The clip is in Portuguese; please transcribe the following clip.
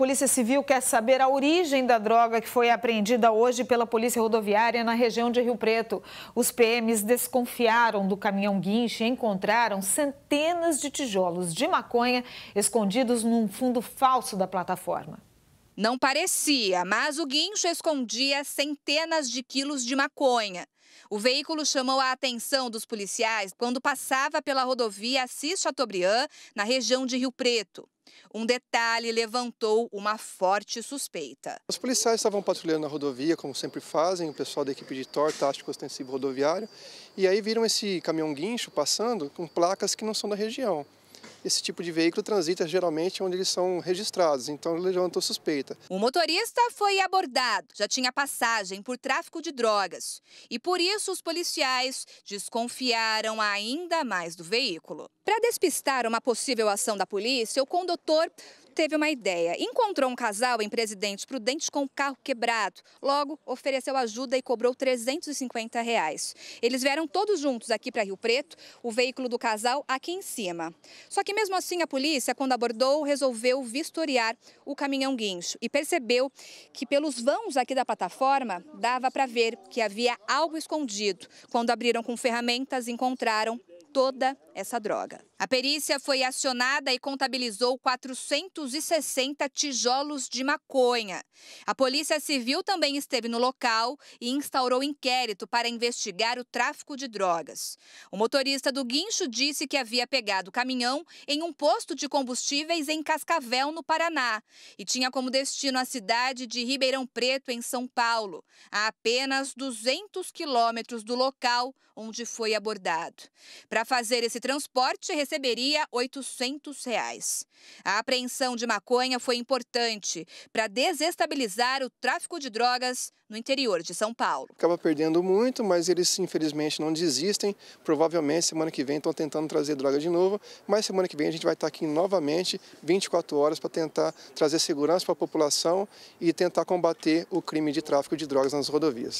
Polícia Civil quer saber a origem da droga que foi apreendida hoje pela Polícia Rodoviária na região de Rio Preto. Os PMs desconfiaram do caminhão guinche e encontraram centenas de tijolos de maconha escondidos num fundo falso da plataforma. Não parecia, mas o guincho escondia centenas de quilos de maconha. O veículo chamou a atenção dos policiais quando passava pela rodovia Assis Chateaubriand, na região de Rio Preto. Um detalhe levantou uma forte suspeita. Os policiais estavam patrulhando na rodovia, como sempre fazem, o pessoal da equipe de TOR, Tático Ostensivo Rodoviário, e aí viram esse caminhão guincho passando com placas que não são da região esse tipo de veículo transita geralmente onde eles são registrados, então levantou suspeita. O motorista foi abordado, já tinha passagem por tráfico de drogas e por isso os policiais desconfiaram ainda mais do veículo. Para despistar uma possível ação da polícia, o condutor teve uma ideia. Encontrou um casal em Presidente Prudente com o carro quebrado. Logo, ofereceu ajuda e cobrou 350 reais. Eles vieram todos juntos aqui para Rio Preto, o veículo do casal aqui em cima. Só que mesmo assim, a polícia, quando abordou, resolveu vistoriar o caminhão guincho e percebeu que pelos vãos aqui da plataforma dava para ver que havia algo escondido. Quando abriram com ferramentas, encontraram toda essa droga. A perícia foi acionada e contabilizou 460 tijolos de maconha. A Polícia Civil também esteve no local e instaurou inquérito para investigar o tráfico de drogas. O motorista do guincho disse que havia pegado o caminhão em um posto de combustíveis em Cascavel, no Paraná, e tinha como destino a cidade de Ribeirão Preto, em São Paulo, a apenas 200 quilômetros do local onde foi abordado. Para fazer esse transporte, receberia R$ 800. Reais. A apreensão de maconha foi importante para desestabilizar o tráfico de drogas no interior de São Paulo. Acaba perdendo muito, mas eles infelizmente não desistem. Provavelmente semana que vem estão tentando trazer droga de novo, mas semana que vem a gente vai estar tá aqui novamente 24 horas para tentar trazer segurança para a população e tentar combater o crime de tráfico de drogas nas rodovias.